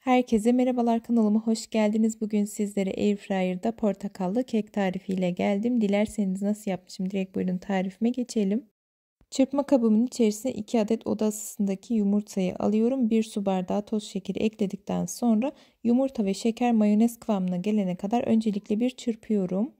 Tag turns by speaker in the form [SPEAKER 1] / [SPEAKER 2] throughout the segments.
[SPEAKER 1] Herkese merhabalar kanalıma hoş geldiniz. Bugün sizlere Airfryer'da portakallı kek tarifiyle geldim. Dilerseniz nasıl yapmışım direkt buyurun tarifime geçelim. Çırpma kabımın içerisine 2 adet oda ısısındaki yumurtayı alıyorum. 1 su bardağı toz şekeri ekledikten sonra yumurta ve şeker mayonez kıvamına gelene kadar öncelikle bir çırpıyorum.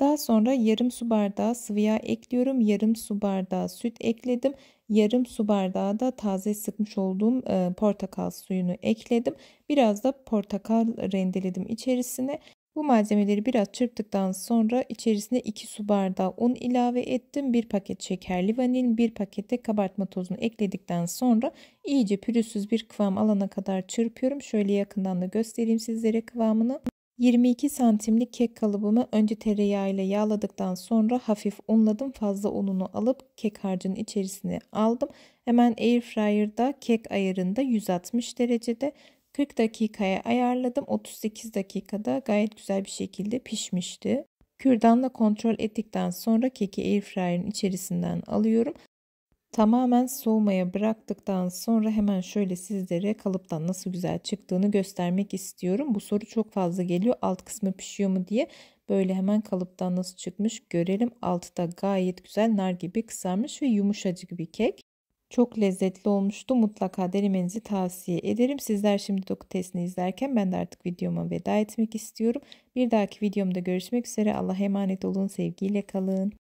[SPEAKER 1] Daha sonra yarım su bardağı sıvı yağ ekliyorum. Yarım su bardağı süt ekledim. Yarım su bardağı da taze sıkmış olduğum e, portakal suyunu ekledim. Biraz da portakal rendeledim içerisine. Bu malzemeleri biraz çırptıktan sonra içerisine 2 su bardağı un ilave ettim. 1 paket şekerli vanil, 1 pakette kabartma tozunu ekledikten sonra iyice pürüzsüz bir kıvam alana kadar çırpıyorum. Şöyle yakından da göstereyim sizlere kıvamını. 22 santimlik kek kalıbımı önce tereyağı ile yağladıktan sonra hafif unladım. Fazla ununu alıp kek harcının içerisine aldım. Hemen airfryer'da kek ayarında 160 derecede 40 dakikaya ayarladım. 38 dakikada gayet güzel bir şekilde pişmişti. Kürdanla kontrol ettikten sonra keki airfryer'ın içerisinden alıyorum. Tamamen soğumaya bıraktıktan sonra hemen şöyle sizlere kalıptan nasıl güzel çıktığını göstermek istiyorum. Bu soru çok fazla geliyor. Alt kısmı pişiyor mu diye. Böyle hemen kalıptan nasıl çıkmış görelim. Altı da gayet güzel nar gibi kızarmış ve yumuşacık bir kek. Çok lezzetli olmuştu. Mutlaka denemenizi tavsiye ederim. Sizler şimdi doku testini izlerken ben de artık videoma veda etmek istiyorum. Bir dahaki videomda görüşmek üzere. Allah'a emanet olun. Sevgiyle kalın.